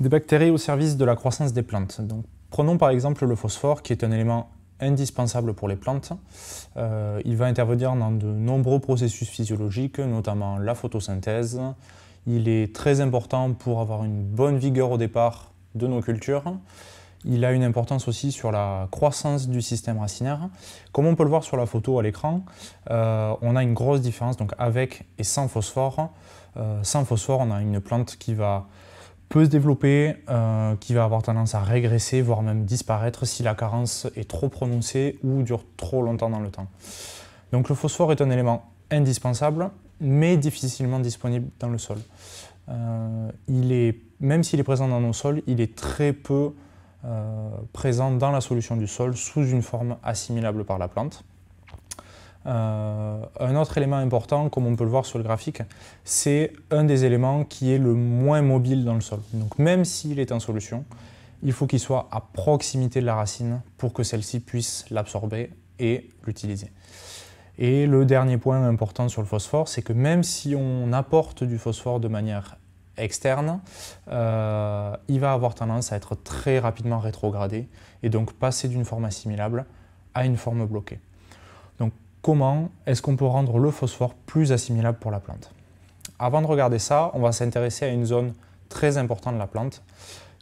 des bactéries au service de la croissance des plantes. Donc, prenons par exemple le phosphore, qui est un élément indispensable pour les plantes. Euh, il va intervenir dans de nombreux processus physiologiques, notamment la photosynthèse. Il est très important pour avoir une bonne vigueur au départ de nos cultures. Il a une importance aussi sur la croissance du système racinaire. Comme on peut le voir sur la photo à l'écran, euh, on a une grosse différence donc avec et sans phosphore. Euh, sans phosphore, on a une plante qui va peut se développer, euh, qui va avoir tendance à régresser, voire même disparaître si la carence est trop prononcée ou dure trop longtemps dans le temps. Donc le phosphore est un élément indispensable, mais difficilement disponible dans le sol. Euh, il est, même s'il est présent dans nos sols, il est très peu euh, présent dans la solution du sol sous une forme assimilable par la plante. Euh, un autre élément important, comme on peut le voir sur le graphique, c'est un des éléments qui est le moins mobile dans le sol. Donc même s'il est en solution, il faut qu'il soit à proximité de la racine pour que celle-ci puisse l'absorber et l'utiliser. Et le dernier point important sur le phosphore, c'est que même si on apporte du phosphore de manière externe, euh, il va avoir tendance à être très rapidement rétrogradé et donc passer d'une forme assimilable à une forme bloquée comment est-ce qu'on peut rendre le phosphore plus assimilable pour la plante. Avant de regarder ça, on va s'intéresser à une zone très importante de la plante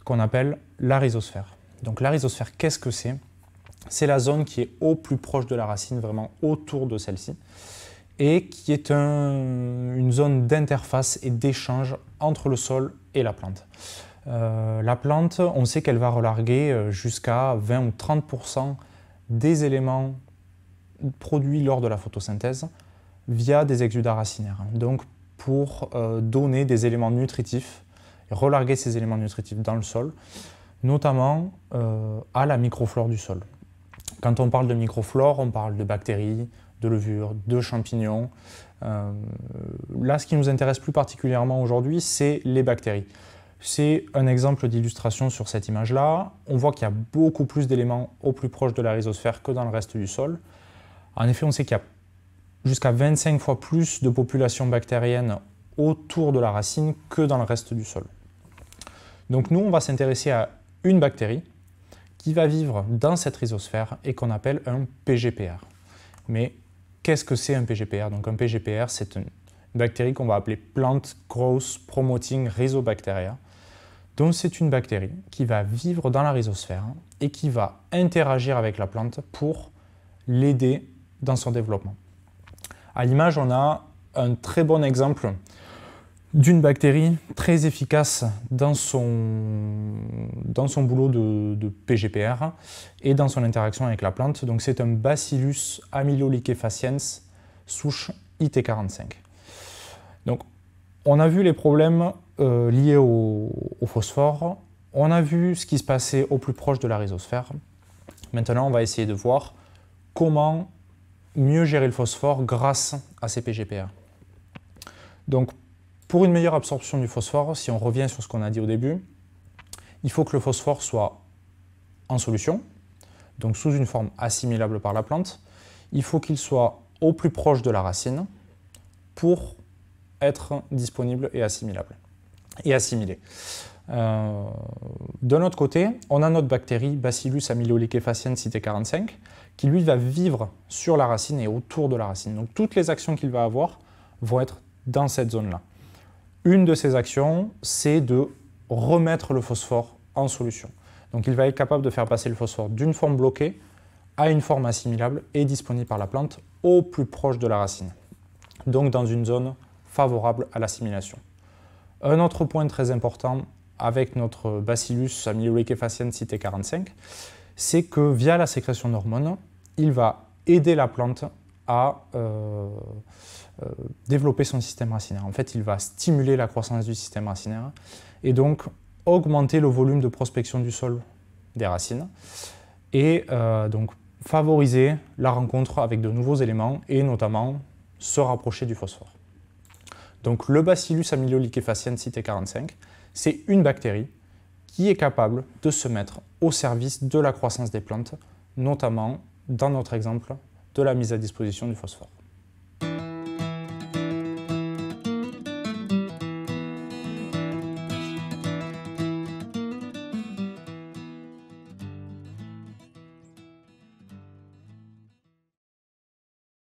qu'on appelle la rhizosphère. Donc la rhizosphère, qu'est-ce que c'est C'est la zone qui est au plus proche de la racine, vraiment autour de celle-ci, et qui est une zone d'interface et d'échange entre le sol et la plante. Euh, la plante, on sait qu'elle va relarguer euh, jusqu'à 20 ou 30 des éléments produit lors de la photosynthèse via des exudats racinaires. Donc pour euh, donner des éléments nutritifs et relarguer ces éléments nutritifs dans le sol, notamment euh, à la microflore du sol. Quand on parle de microflore, on parle de bactéries, de levures, de champignons. Euh, là, ce qui nous intéresse plus particulièrement aujourd'hui, c'est les bactéries. C'est un exemple d'illustration sur cette image-là. On voit qu'il y a beaucoup plus d'éléments au plus proche de la rhizosphère que dans le reste du sol. En effet, on sait qu'il y a jusqu'à 25 fois plus de populations bactériennes autour de la racine que dans le reste du sol. Donc nous, on va s'intéresser à une bactérie qui va vivre dans cette rhizosphère et qu'on appelle un PGPR. Mais qu'est-ce que c'est un PGPR Donc un PGPR, c'est une bactérie qu'on va appeler Plant Growth Promoting Rhizobacteria. Donc c'est une bactérie qui va vivre dans la rhizosphère et qui va interagir avec la plante pour l'aider dans son développement. À l'image, on a un très bon exemple d'une bactérie très efficace dans son, dans son boulot de, PGPR et dans son interaction avec la plante. Donc c'est un Bacillus amyloliquefaciens souche IT45. Donc on a vu les problèmes euh, liés au, au, phosphore, on a vu ce qui se passait au plus proche de la rhizosphère. Maintenant on va essayer de voir comment mieux gérer le phosphore grâce à ces PGPA. Donc, pour une meilleure absorption du phosphore, si on revient sur ce qu'on a dit au début, il faut que le phosphore soit en solution, donc sous une forme assimilable par la plante. Il faut qu'il soit au plus proche de la racine pour être disponible et assimilable et assimilé. Euh, D'un autre côté, on a notre bactérie Bacillus amyloliquefaciens cité 45 qui lui va vivre sur la racine et autour de la racine. Donc toutes les actions qu'il va avoir vont être dans cette zone-là. Une de ces actions, c'est de remettre le phosphore en solution. Donc il va être capable de faire passer le phosphore d'une forme bloquée à une forme assimilable et disponible par la plante au plus proche de la racine. Donc dans une zone favorable à l'assimilation. Un autre point très important, avec notre Bacillus amyloricéfaciens CT45, c'est que via la sécrétion d'hormones, il va aider la plante à euh, euh, développer son système racinaire. En fait, il va stimuler la croissance du système racinaire et donc augmenter le volume de prospection du sol des racines et euh, donc favoriser la rencontre avec de nouveaux éléments et notamment se rapprocher du phosphore. Donc le Bacillus amyloliquefacien CT45, c'est une bactérie qui est capable de se mettre au service de la croissance des plantes, notamment dans notre exemple de la mise à disposition du phosphore.